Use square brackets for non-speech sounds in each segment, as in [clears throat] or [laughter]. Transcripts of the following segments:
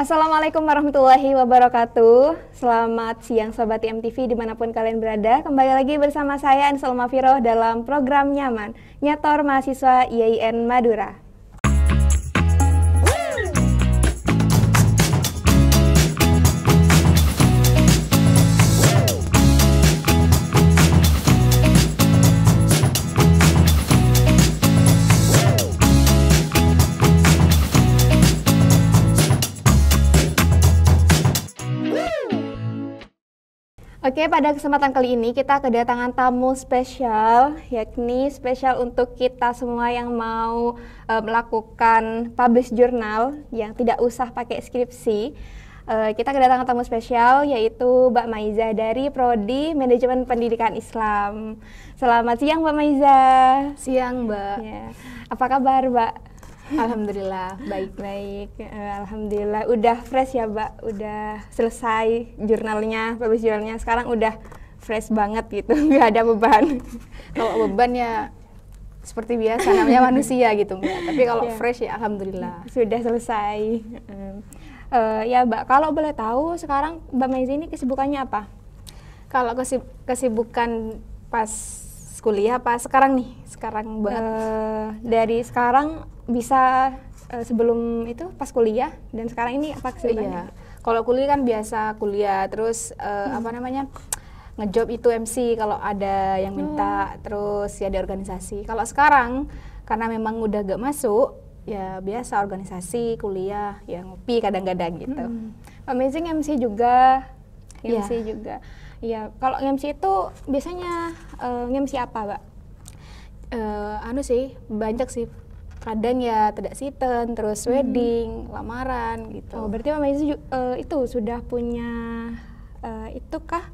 Assalamualaikum warahmatullahi wabarakatuh. Selamat siang Sobat MTV dimanapun kalian berada. Kembali lagi bersama saya Anselma Mafiroh dalam program Nyaman, Nyator Mahasiswa IAIN Madura. Oke, pada kesempatan kali ini kita kedatangan tamu spesial, yakni spesial untuk kita semua yang mau e, melakukan publish jurnal yang tidak usah pakai skripsi. E, kita kedatangan tamu spesial yaitu Mbak Maiza dari Prodi Manajemen Pendidikan Islam. Selamat siang Mbak Maiza. Siang Mbak. Ya. Apa kabar Mbak? Alhamdulillah baik baik. Eh, alhamdulillah udah fresh ya Mbak, udah selesai jurnalnya, publish jurnalnya. Sekarang udah fresh banget gitu, [laughs] nggak ada beban. Kalau beban ya seperti biasa namanya [laughs] manusia gitu Mbak. Tapi kalau yeah. fresh ya Alhamdulillah sudah selesai. Uh, ya Mbak, kalau boleh tahu sekarang Mbak Maizi ini kesibukannya apa? Kalau kesibukan pas kuliah apa sekarang nih sekarang banget uh, dari sekarang bisa uh, sebelum itu pas kuliah dan sekarang ini apa kesibukannya iya. kalau kuliah kan biasa kuliah terus uh, hmm. apa namanya ngejob itu MC kalau ada yang minta hmm. terus ya di organisasi kalau sekarang karena memang udah gak masuk ya biasa organisasi kuliah ya ngopi kadang-kadang gitu hmm. amazing MC juga iya. MC yeah. juga Iya, kalau ngemsi itu biasanya uh, eh, ngemsi apa, Mbak? Uh, anu sih, banyak sih. Kadang ya tidak siten, terus hmm. wedding, lamaran gitu. Oh, berarti Mama uh, eh, itu sudah punya uh, itu kah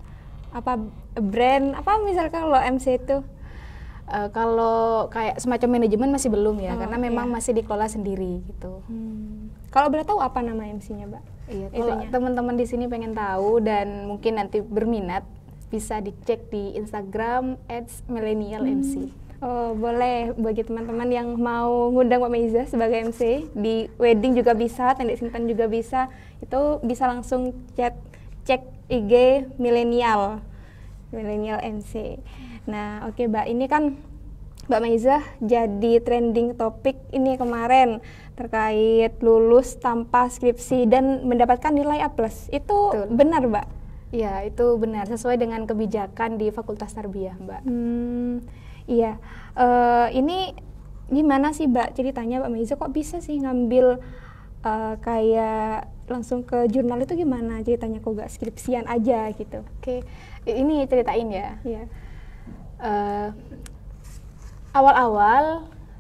apa brand apa misalkan kalau MC itu? Uh, kalau kayak semacam manajemen masih belum ya, oh, karena memang iya. masih dikelola sendiri gitu. Hmm. Kalau boleh tahu apa nama MC-nya, Mbak? Iya, kalau teman-teman di sini pengen tahu dan mungkin nanti berminat bisa dicek di Instagram @millennialmc. Hmm. Oh, boleh bagi teman-teman yang mau ngundang Mbak Meiza sebagai MC di wedding juga bisa, tenda sintan juga bisa. Itu bisa langsung chat cek IG milenial. Milenial MC. Nah, oke okay, Mbak, ini kan Mbak Maiza jadi trending topik ini kemarin terkait lulus tanpa skripsi dan mendapatkan nilai A+. Itu Betul. benar, Mbak? Iya, itu benar sesuai dengan kebijakan di Fakultas Tarbiyah, Mbak. Hmm, iya. Uh, ini gimana sih, Mbak? Ceritanya Mbak Maiza kok bisa sih ngambil uh, kayak langsung ke jurnal itu gimana ceritanya kok gak skripsian aja gitu? Oke, ini ceritain ya. Iya. Yeah. Uh, awal-awal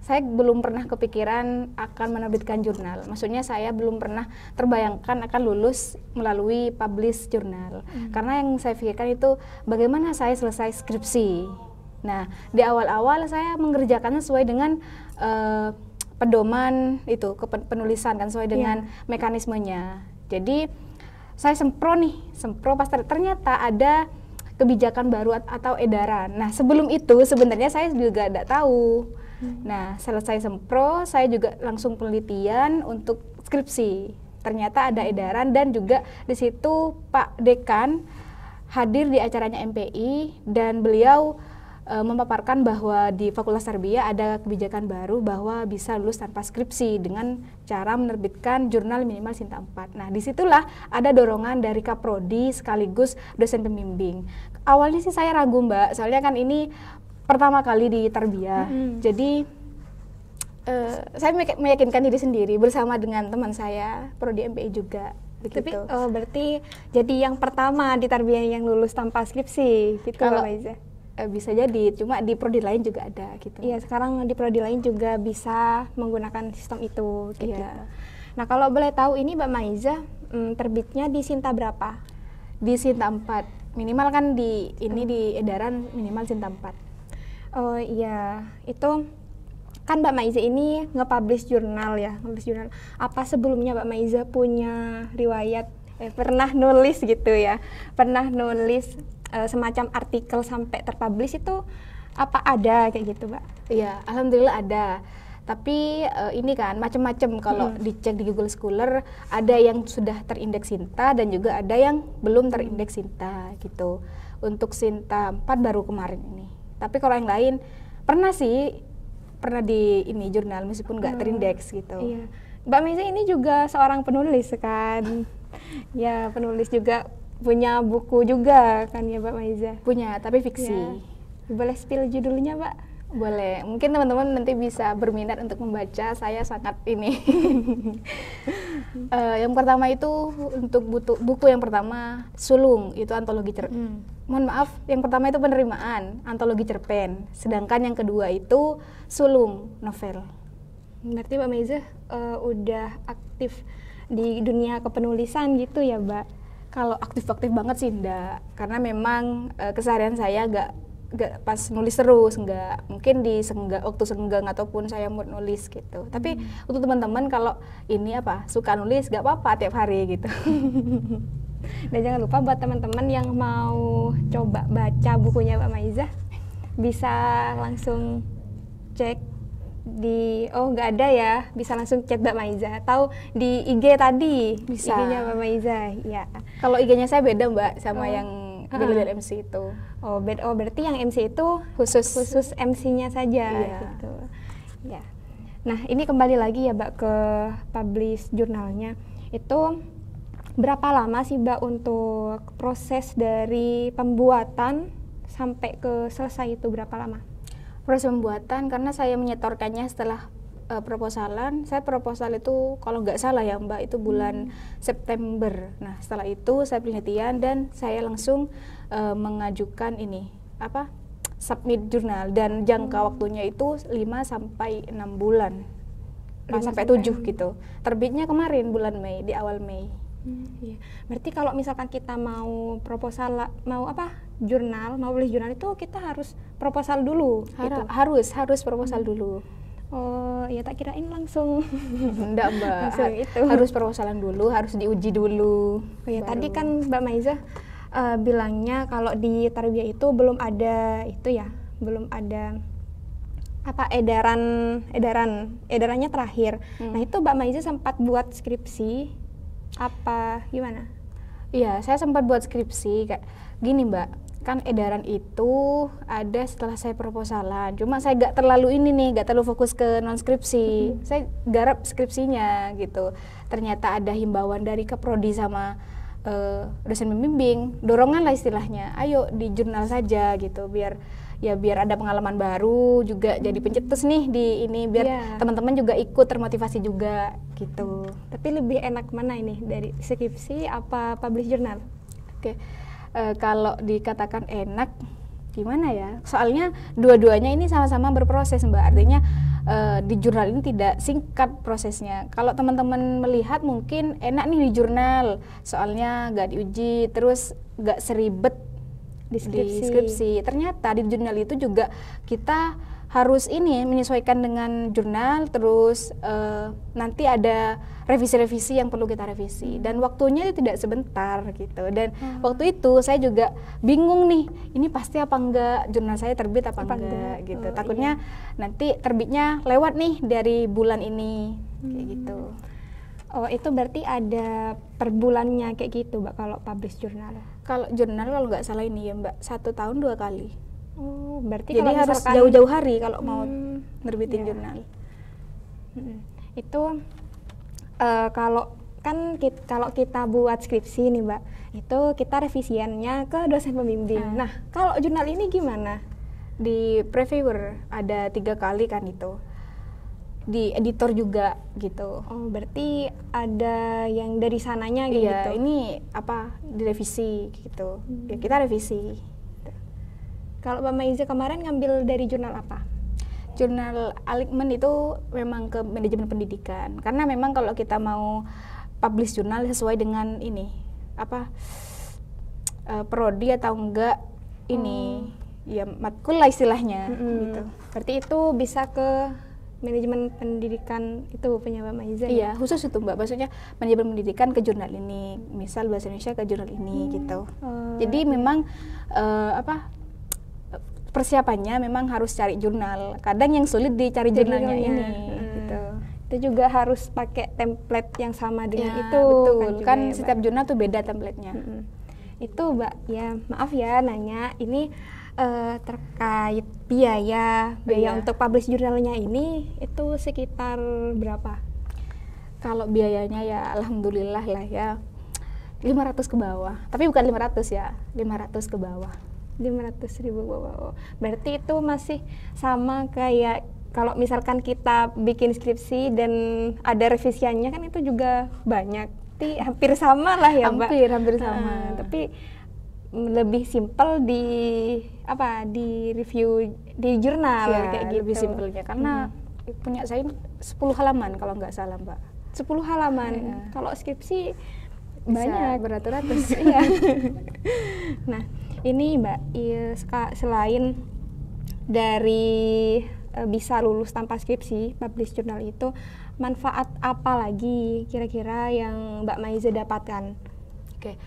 saya belum pernah kepikiran akan menerbitkan jurnal. Maksudnya saya belum pernah terbayangkan akan lulus melalui publish jurnal. Hmm. Karena yang saya pikirkan itu bagaimana saya selesai skripsi. Nah, di awal-awal saya mengerjakannya sesuai dengan uh, pedoman itu penulisan kan sesuai iya. dengan yeah. mekanismenya. Jadi saya sempro nih, sempro pas ternyata ada kebijakan baru atau edaran. Nah, sebelum itu sebenarnya saya juga tidak tahu. Hmm. Nah, selesai sempro, saya juga langsung penelitian untuk skripsi. Ternyata ada edaran dan juga di situ Pak Dekan hadir di acaranya MPI dan beliau uh, memaparkan bahwa di Fakultas Serbia ada kebijakan baru bahwa bisa lulus tanpa skripsi dengan cara menerbitkan jurnal minimal Sinta 4. Nah, disitulah ada dorongan dari Kaprodi sekaligus dosen pembimbing. Awalnya sih saya ragu Mbak, soalnya kan ini pertama kali di Terbia, -hmm. Jadi uh, saya meyakinkan diri sendiri bersama dengan teman saya prodi MPI juga begitu. Tapi oh, berarti jadi yang pertama di tarbiyah yang lulus tanpa skripsi gitu kalau Mbak Eh, bisa jadi cuma di prodi lain juga ada gitu iya sekarang di prodi lain juga bisa menggunakan sistem itu iya. gitu iya. nah kalau boleh tahu ini mbak Maiza mm, terbitnya di Sinta berapa di Sinta 4 minimal kan di ini di mm. edaran minimal Sinta 4 oh iya itu kan Mbak Maiza ini nge-publish jurnal ya, nge-publish jurnal. Apa sebelumnya Mbak Maiza punya riwayat eh, pernah nulis gitu ya? Pernah nulis Eh, semacam artikel sampai terpublish itu apa ada kayak gitu, Mbak? Iya, alhamdulillah ada tapi uh, ini kan macam-macam kalau hmm. dicek di Google Scholar ada yang sudah terindeks Sinta dan juga ada yang belum terindeks Sinta gitu untuk Sinta 4 baru kemarin ini tapi kalau yang lain pernah sih pernah di ini jurnal meskipun nggak hmm. terindeks gitu iya. Mbak Misi ini juga seorang penulis kan [laughs] ya penulis juga punya buku juga kan ya Mbak Maiza? Punya, tapi fiksi. Ya. Boleh spill judulnya Mbak? Boleh. Mungkin teman-teman nanti bisa berminat untuk membaca. Saya sangat ini. uh, [laughs] yang pertama itu untuk butu- buku yang pertama Sulung itu antologi cerpen. Hmm. Mohon maaf, yang pertama itu penerimaan antologi cerpen. Sedangkan yang kedua itu Sulung novel. Berarti Mbak Meiza uh, eh, udah aktif di dunia kepenulisan gitu ya, Mbak? Kalau aktif-aktif banget sih enggak, karena memang uh, keseharian saya enggak nggak pas nulis terus nggak mungkin di senggak waktu senggang ataupun saya mau nulis gitu tapi hmm. untuk teman-teman kalau ini apa suka nulis nggak apa-apa tiap hari gitu [laughs] dan jangan lupa buat teman-teman yang mau coba baca bukunya Mbak Maiza bisa langsung cek di oh nggak ada ya bisa langsung chat Mbak Maiza atau di IG tadi bisa IG-nya Mbak Maiza ya kalau IG-nya saya beda Mbak sama oh. yang beda dari MC itu oh bed oh berarti yang MC itu khusus khusus MC-nya saja iya. gitu ya nah ini kembali lagi ya Mbak ke publish jurnalnya itu berapa lama sih Mbak untuk proses dari pembuatan sampai ke selesai itu berapa lama? proses pembuatan karena saya menyetorkannya setelah uh, proposalan. Saya proposal itu kalau nggak salah ya Mbak itu bulan hmm. September. Nah setelah itu saya penelitian dan saya langsung uh, mengajukan ini apa submit jurnal dan jangka hmm. waktunya itu 5 sampai enam bulan. Pas sampai tujuh gitu. Terbitnya kemarin bulan Mei di awal Mei. Hmm, iya. Berarti kalau misalkan kita mau proposal mau apa jurnal mau beli jurnal itu kita harus proposal dulu Harap. gitu. harus harus proposal hmm. dulu oh ya tak kirain langsung enggak [laughs] mbak langsung itu harus proposalan dulu harus diuji dulu oh ya tadi kan mbak Maiza uh, bilangnya kalau di tarbiyah itu belum ada itu ya belum ada apa edaran edaran edarannya terakhir hmm. nah itu mbak Maiza sempat buat skripsi apa gimana Iya, saya sempat buat skripsi kayak gini mbak kan edaran itu ada setelah saya proposalan cuma saya gak terlalu ini nih gak terlalu fokus ke non skripsi hmm. saya garap skripsinya gitu ternyata ada himbauan dari keprodi sama uh, dosen pembimbing dorongan lah istilahnya ayo di jurnal saja gitu biar ya biar ada pengalaman baru juga jadi pencetus nih di ini biar yeah. teman-teman juga ikut termotivasi juga gitu. Tapi lebih enak mana ini dari skripsi apa publish jurnal? Oke. Okay e, kalau dikatakan enak gimana ya? Soalnya dua-duanya ini sama-sama berproses Mbak. Artinya e, di jurnal ini tidak singkat prosesnya. Kalau teman-teman melihat mungkin enak nih di jurnal, soalnya nggak diuji, terus nggak seribet di skripsi. di skripsi. Ternyata di jurnal itu juga kita harus ini menyesuaikan dengan jurnal terus uh, nanti ada revisi-revisi yang perlu kita revisi dan waktunya itu tidak sebentar gitu dan hmm. waktu itu saya juga bingung nih ini pasti apa enggak jurnal saya terbit apa, apa enggak, enggak gitu oh, takutnya iya. nanti terbitnya lewat nih dari bulan ini hmm. kayak gitu Oh, itu berarti ada per bulannya kayak gitu, Mbak, kalau publish jurnal? Kalau jurnal kalau nggak salah ini ya, Mbak, satu tahun dua kali. Oh, berarti jadi harus jauh-jauh hari kalau mau hmm, nerbitin ya. jurnal. Iya. Hmm, itu uh, kalau kan kita, kalau kita buat skripsi nih mbak, itu kita revisiannya ke dosen pembimbing. Hmm. Nah, kalau jurnal ini gimana? Di previewer ada tiga kali kan itu di editor juga gitu. Oh, berarti ada yang dari sananya iya, gitu. ini apa direvisi gitu. Hmm. Ya, kita hmm. revisi. Kalau Mama Iza kemarin ngambil dari jurnal apa? Jurnal Alikmen itu memang ke manajemen pendidikan. Karena memang kalau kita mau publish jurnal sesuai dengan ini apa uh, [tsk] prodi atau enggak ini hmm. ya matkul lah istilahnya mm hmm. gitu. Berarti itu bisa ke manajemen pendidikan itu punya Mbak Maiza ya? Iya, ya? khusus itu Mbak. Maksudnya manajemen pendidikan ke jurnal ini, misal bahasa Indonesia ke jurnal ini hmm. gitu. Oh, Jadi memang uh, apa persiapannya memang harus cari jurnal. Kadang yang sulit dicari jurnalnya, jurnalnya ini. Iya. Gitu. Hmm. Gitu. Itu juga harus pakai template yang sama dengan ya, itu. Betul. Kan, kan, kan ya, setiap jurnal tuh beda templatenya. Hmm. Itu Mbak, ya maaf ya nanya. Ini uh, terkait biaya biaya, biaya. untuk publish jurnalnya ini itu sekitar berapa? Kalau biayanya ya alhamdulillah lah ya 500 ke bawah. Tapi bukan 500 ya, 500 ke bawah. 500 ribu wow, wow. berarti itu masih sama kayak kalau misalkan kita bikin skripsi dan ada revisiannya kan itu juga banyak Ti, hampir sama lah ya mbak hampir hampir sama uh, tapi lebih simpel di apa di review di jurnal ya, kayak gitu lebih simpelnya karena hmm. punya saya 10 halaman kalau nggak salah mbak 10 halaman ya. kalau skripsi Bisa banyak beratus-ratus iya [laughs] nah ini Mbak selain dari e, bisa lulus tanpa skripsi publish jurnal itu manfaat apa lagi kira-kira yang Mbak Maiza dapatkan? Oke,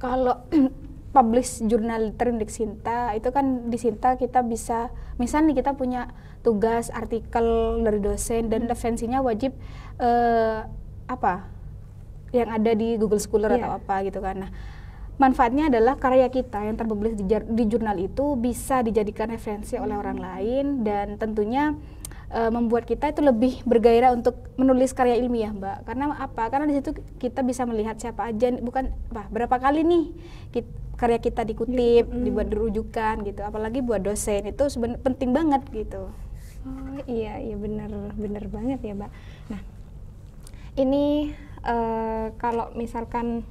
kalau [clears throat] publish jurnal terindik Sinta itu kan di Sinta kita bisa misalnya kita punya tugas artikel dari dosen dan hmm. referensinya wajib e, apa yang ada di Google Scholar yeah. atau apa gitu kan. Nah, manfaatnya adalah karya kita yang terpublis di, di jurnal itu bisa dijadikan referensi oleh orang hmm. lain dan tentunya eh, membuat kita itu lebih bergairah untuk menulis karya ilmiah, Mbak. Karena apa? Karena di situ kita bisa melihat siapa aja bukan apa, berapa kali nih kita, karya kita dikutip, hmm. dibuat dirujukan gitu. Apalagi buat dosen itu penting banget gitu. Oh iya, iya bener benar banget ya, Mbak. Nah, ini uh, kalau misalkan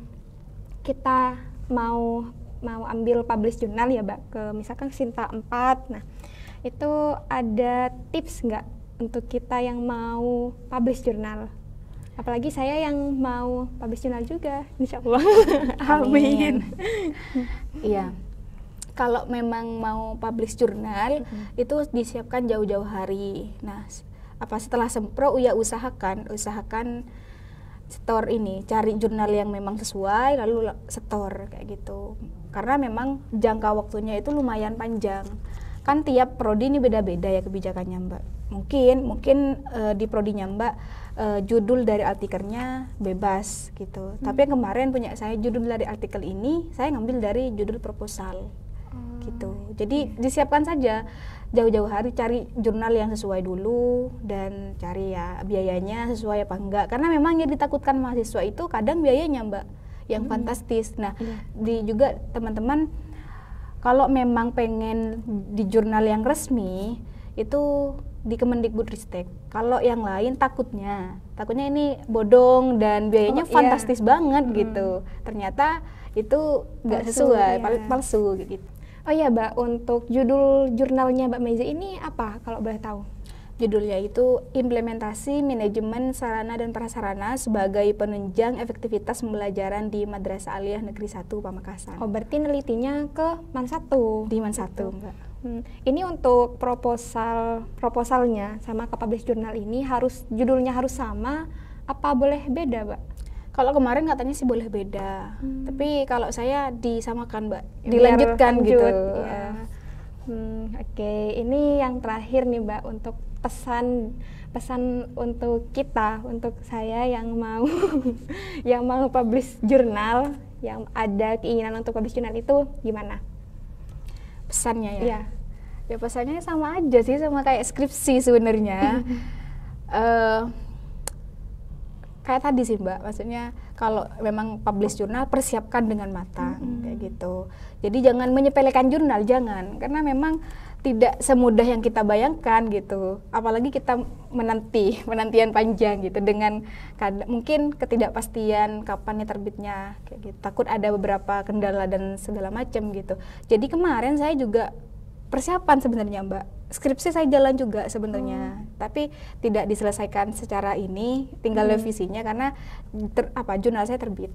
kita mau mau ambil publish jurnal ya mbak ke misalkan Sinta 4 nah itu ada tips nggak untuk kita yang mau publish jurnal apalagi saya yang mau publish jurnal juga insya Allah [laughs] amin iya kalau memang mau publish jurnal mm -hmm. itu disiapkan jauh-jauh hari nah apa setelah sempro ya usahakan usahakan setor ini cari jurnal yang memang sesuai lalu setor kayak gitu karena memang jangka waktunya itu lumayan panjang kan tiap prodi ini beda-beda ya kebijakannya mbak mungkin mungkin uh, di prodinya mbak uh, judul dari artikelnya bebas gitu hmm. tapi yang kemarin punya saya judul dari artikel ini saya ngambil dari judul proposal gitu. Hmm, Jadi disiapkan saja jauh-jauh hari cari jurnal yang sesuai dulu dan cari ya biayanya sesuai apa enggak. Karena memang yang ditakutkan mahasiswa itu kadang biayanya Mbak yang hmm. fantastis. Nah, iya. di juga teman-teman kalau memang pengen di jurnal yang resmi itu di Kemendikbudristek. Kalau yang lain takutnya, takutnya ini bodong dan biayanya oh, iya. fantastis iya. banget hmm. gitu. Ternyata itu nggak sesuai, iya. palsu gitu. Oh iya Mbak, untuk judul jurnalnya Mbak Meiza ini apa kalau boleh tahu? Judulnya itu Implementasi Manajemen Sarana dan Prasarana sebagai penunjang efektivitas pembelajaran di Madrasah Aliyah Negeri 1 Pamekasan. Oh, berarti nelitinya ke MAN 1. Di MAN 1, gitu, Mbak. Hmm. Ini untuk proposal proposalnya sama ke publish jurnal ini harus judulnya harus sama apa boleh beda, Mbak? kalau kemarin katanya sih boleh beda hmm. tapi kalau saya disamakan mbak Biar dilanjutkan gitu. lanjut. gitu ya. hmm, oke okay. ini yang terakhir nih mbak untuk pesan pesan untuk kita untuk saya yang mau [laughs] yang mau publish jurnal yang ada keinginan untuk publish jurnal itu gimana pesannya ya, ya. ya pesannya sama aja sih sama kayak skripsi sebenarnya uh, [laughs] kayak tadi sih mbak maksudnya kalau memang publish jurnal persiapkan dengan matang mm-hmm. kayak gitu jadi jangan menyepelekan jurnal jangan karena memang tidak semudah yang kita bayangkan gitu apalagi kita menanti penantian [laughs] panjang gitu dengan mungkin ketidakpastian kapan nih terbitnya kayak gitu takut ada beberapa kendala dan segala macam gitu jadi kemarin saya juga persiapan sebenarnya Mbak. Skripsi saya jalan juga sebenarnya, hmm. tapi tidak diselesaikan secara ini, tinggal hmm. revisinya karena ter, apa jurnal saya terbit.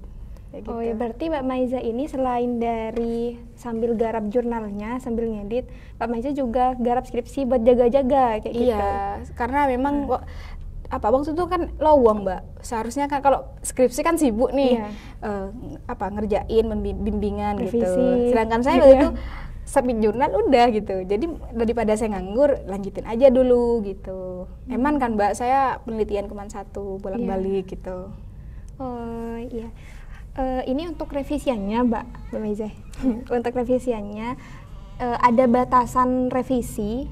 Oh, ya gitu. Oh ya berarti Mbak Maiza ini selain dari sambil garap jurnalnya sambil ngedit, Mbak Maiza juga garap skripsi buat jaga-jaga kayak iya, gitu. Iya, karena memang hmm. apa waktu itu kan lowong Mbak. Seharusnya kan kalau skripsi kan sibuk nih iya. uh, apa ngerjain bimbingan gitu. Revisi. gitu. Sedangkan saya iya. waktu itu submit jurnal udah gitu jadi daripada saya nganggur lanjutin aja dulu gitu hmm. eman kan mbak saya penelitian keman satu bolak balik yeah. gitu oh iya uh, ini untuk revisiannya mbak mbak Meze [laughs] untuk revisiannya uh, ada batasan revisi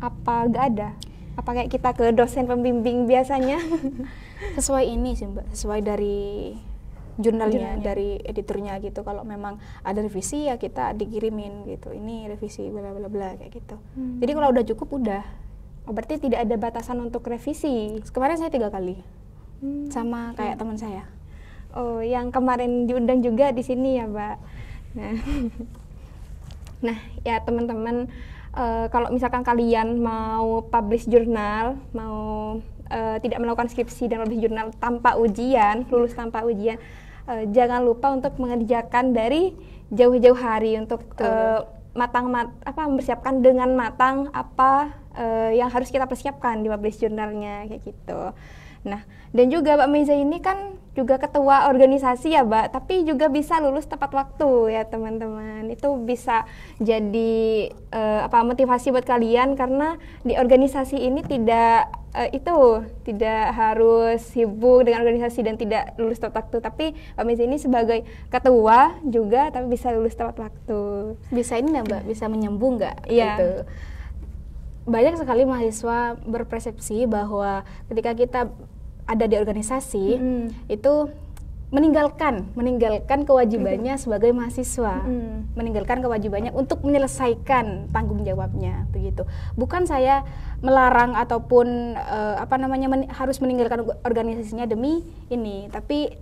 apa gak ada apa kayak kita ke dosen pembimbing biasanya [laughs] sesuai ini sih mbak sesuai dari jurnalnya Jurnalnya. dari editornya gitu kalau memang ada revisi ya kita dikirimin gitu ini revisi bla bla bla kayak gitu hmm. jadi kalau udah cukup udah oh, berarti tidak ada batasan untuk revisi kemarin saya tiga kali hmm. sama kayak hmm. teman saya oh yang kemarin diundang juga di sini ya mbak nah [laughs] nah ya teman-teman uh, kalau misalkan kalian mau publish jurnal mau uh, tidak melakukan skripsi dan publish jurnal tanpa ujian, lulus tanpa ujian, uh, jangan lupa untuk mengerjakan dari jauh-jauh hari untuk uh, matang mat apa mempersiapkan dengan matang apa uh, yang harus kita persiapkan di publish jurnalnya kayak gitu. Nah, dan juga Mbak Meza ini kan juga ketua organisasi ya Mbak, tapi juga bisa lulus tepat waktu ya teman-teman. Itu bisa jadi uh, apa motivasi buat kalian karena di organisasi ini tidak uh, itu tidak harus sibuk dengan organisasi dan tidak lulus tepat waktu. Tapi Mbak Meza ini sebagai ketua juga tapi bisa lulus tepat waktu. Bisa ini nggak Mbak? Bisa menyambung nggak? Iya. Gitu banyak sekali mahasiswa berpersepsi bahwa ketika kita ada di organisasi mm. itu meninggalkan meninggalkan kewajibannya mm. sebagai mahasiswa mm. meninggalkan kewajibannya untuk menyelesaikan tanggung jawabnya begitu bukan saya melarang ataupun uh, apa namanya men harus meninggalkan organisasinya demi ini tapi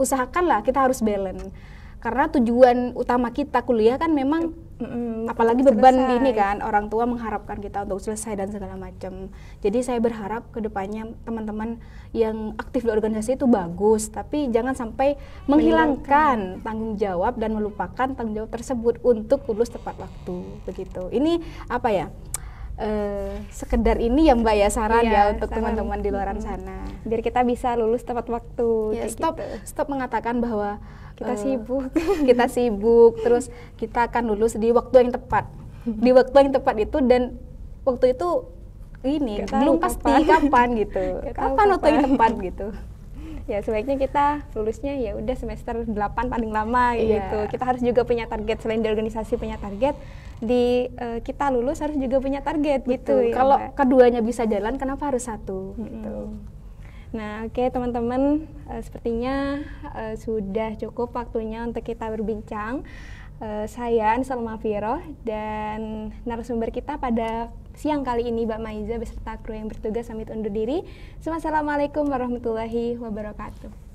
usahakanlah kita harus balance karena tujuan utama kita kuliah kan memang Mm, apalagi beban selesai. ini kan orang tua mengharapkan kita untuk selesai dan segala macam. Jadi saya berharap kedepannya teman-teman yang aktif di organisasi itu bagus, tapi jangan sampai menghilangkan tanggung jawab dan melupakan tanggung jawab tersebut untuk lulus tepat waktu. Begitu. Ini apa ya? uh, sekedar ini ya Mbak ya saran iya, ya untuk teman-teman di luar sana. Biar kita bisa lulus tepat waktu. Ya, stop gitu. stop mengatakan bahwa kita uh, sibuk, [laughs] kita sibuk terus kita akan lulus di waktu yang tepat. Di waktu yang tepat itu dan waktu itu ini Gak belum pasti kapan, kapan gitu. [laughs] Gak kapan, kapan waktu yang tepat gitu ya sebaiknya kita lulusnya ya udah semester 8 paling lama yeah. gitu. Kita harus juga punya target selain di organisasi punya target di uh, kita lulus harus juga punya target gitu Betul. gitu. Kalau ya, keduanya bisa jalan kenapa harus satu hmm. gitu. Nah, oke okay, teman-teman, uh, sepertinya uh, sudah cukup waktunya untuk kita berbincang. Uh, saya Anselma Viro dan narasumber kita pada siang kali ini Mbak Maiza beserta kru yang bertugas pamit undur diri. Assalamualaikum warahmatullahi wabarakatuh.